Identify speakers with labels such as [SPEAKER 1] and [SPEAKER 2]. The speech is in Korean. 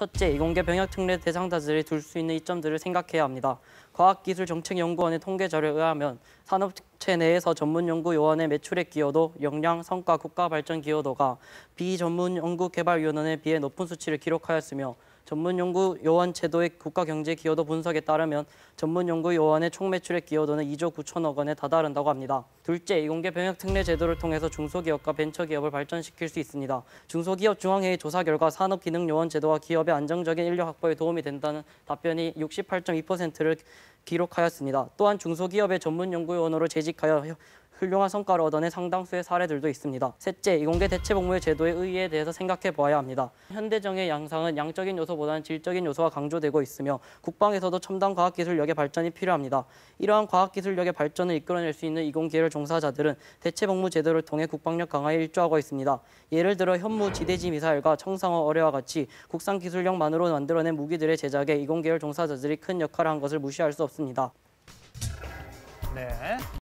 [SPEAKER 1] 첫째, 이공계 병역특례 대상자들이 둘 수 있는 이점들을 생각해야 합니다. 과학기술정책연구원의 통계 자료에 하면 산업체 내에서 전문연구요원의 매출액 기여도, 역량, 성과, 국가발전 기여도가 비전문연구개발위원회에 비해 높은 수치를 기록하였으며 전문연구 요원 제도의 국가 경제 기여도 분석에 따르면 전문연구 요원의 총매출액 기여도는 2조 9천억 원에 다다른다고 합니다. 둘째, 이공계 병역 특례 제도를 통해서 중소기업과 벤처기업을 발전시킬 수 있습니다. 중소기업 중앙회의 조사 결과 산업기능요원 제도와 기업의 안정적인 인력 확보에 도움이 된다는 답변이 68.2%를 기록하였습니다. 또한 중소기업의 전문연구원으로 요 재직하여 훌륭한 성과를 얻어낸 상당수의 사례들도 있습니다. 셋째, 이공계 대체 복무의 제도의 의의에 대해서 생각해 보아야 합니다. 현대정의 양상은 양적인 요소보다는 질적인 요소가 강조되고 있으며 국방에서도 첨단 과학기술력의 발전이 필요합니다. 이러한 과학기술력의 발전을 이끌어낼 수 있는 이공계열 종사자들은 대체 복무 제도를 통해 국방력 강화에 일조하고 있습니다. 예를 들어 현무 지대지 미사일과 청상어 어뢰와 같이 국산 기술력만으로 만들어낸 무기들의 제작에 이공계열 종사자들이 큰 역할을 한 것을 무시할 수 없습니다. 네.